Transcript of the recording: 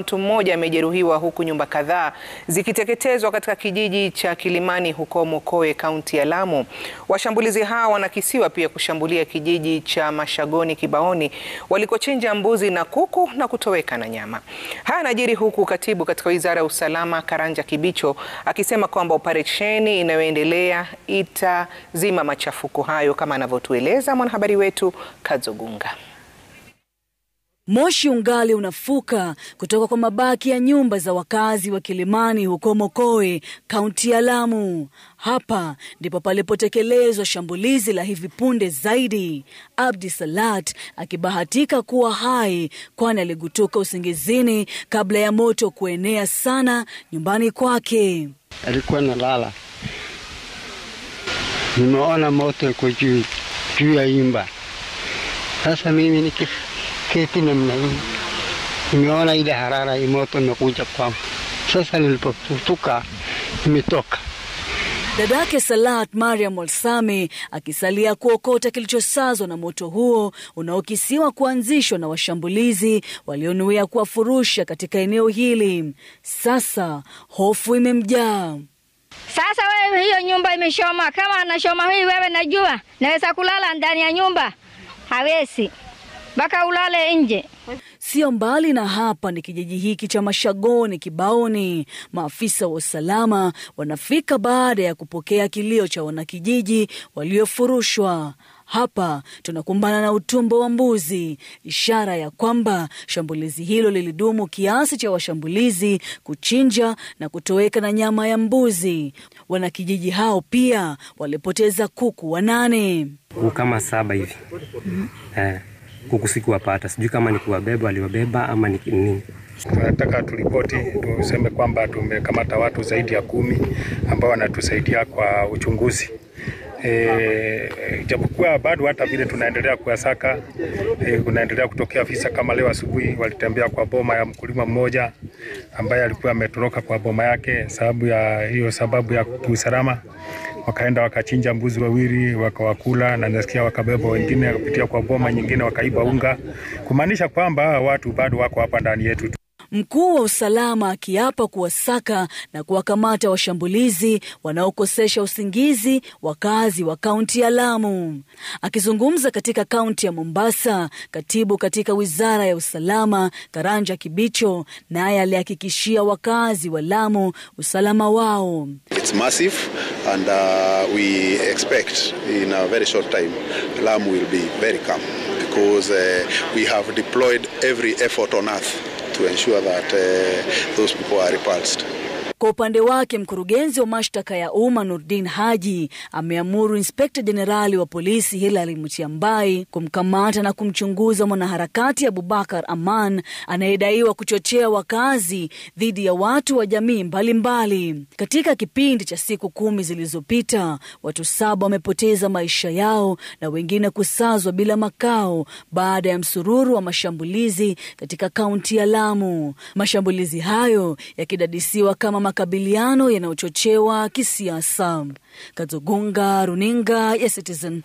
Mtu mmoja amejeruhiwa huku nyumba kadhaa zikiteketezwa katika kijiji cha Kilimani huko mokoe kaunti ya Lamu. Washambulizi hao wanakisiwa pia kushambulia kijiji cha Mashagoni Kibaoni walikochinja mbuzi na kuku na kutoweka na nyama. Haya yanajiri huku katibu katika Wizara ya Usalama Karanja Kibicho akisema kwamba operesheni inayoendelea itazima machafuko hayo kama anavyotueleza mwanahabari wetu kazogunga Moshi ungali unafuka kutoka kwa mabaki ya nyumba za wakazi wa Kilimani huko Mokoe, kaunti ya Lamu. Hapa ndipo palipotekelezwa shambulizi la hivi punde zaidi, Abdi Salat akibahatika kuwa hai, kwani aligutuka usingizini kabla ya moto kuenea sana nyumbani kwake. Alikuwa nalala, nimeona moto iko juu juu ya nyumba. Sasa mimi nikifika keti namna hii, nimeona ile harara imoto imekuja kwangu. Sasa nilipotuka imetoka. Dada yake Salat Mariam Olsami akisalia kuokota kilichosazwa na moto huo unaokisiwa kuanzishwa na washambulizi walionuia kuwafurusha katika eneo hili. Sasa hofu imemjaa. Sasa wewe, hiyo nyumba imeshoma. Kama anashoma hii, wewe najua naweza kulala ndani ya nyumba, hawezi mpaka ulale nje. Sio mbali na hapa ni kijiji hiki cha Mashagoni Kibaoni. Maafisa wa usalama wanafika baada ya kupokea kilio cha wanakijiji waliofurushwa. Hapa tunakumbana na utumbo wa mbuzi, ishara ya kwamba shambulizi hilo lilidumu kiasi cha washambulizi kuchinja na kutoweka na nyama ya mbuzi. Wanakijiji hao pia walipoteza kuku wanane, kama saba hivi mm -hmm. eh kuku sikuwapata, sijui kama ni kuwabeba waliwabeba ama ni nini. Tunataka turipoti tuseme kwamba tumekamata watu zaidi ya kumi ambao wanatusaidia kwa uchunguzi. E, eh, japokuwa bado hata vile tunaendelea kuwasaka e, eh, unaendelea kutokea visa kama leo asubuhi walitembea kwa boma ya mkulima mmoja ambaye alikuwa ametoroka kwa boma yake sababu ya hiyo sababu ya kiusalama, wakaenda wakachinja mbuzi wawili wakawakula, na nasikia wakabeba wengine kupitia kwa boma nyingine wakaiba unga, kumaanisha kwamba watu bado wako hapa ndani yetu. Mkuu wa usalama akiapa kuwasaka na kuwakamata washambulizi wanaokosesha usingizi wakazi wa kaunti ya Lamu. Akizungumza katika kaunti ya Mombasa, katibu katika wizara ya usalama Karanja Kibicho naye alihakikishia wakazi wa Lamu usalama wao. It's massive and uh, we expect in a very short time Lamu will be very calm because uh, we have deployed every effort on earth to ensure that uh, those people are repulsed. Kwa upande wake mkurugenzi wa mashtaka ya umma Nurdin Haji ameamuru inspekta jenerali wa polisi Hilary Mutyambai kumkamata na kumchunguza mwanaharakati Abubakar Aman anayedaiwa kuchochea wakazi dhidi ya watu wa jamii mbalimbali mbali. Katika kipindi cha siku kumi zilizopita watu saba wamepoteza maisha yao na wengine kusazwa bila makao baada ya msururu wa mashambulizi katika kaunti ya Lamu. Mashambulizi hayo yakidadisiwa kama makabiliano yanayochochewa kisiasa. Kazogonga, runinga ya Citizen.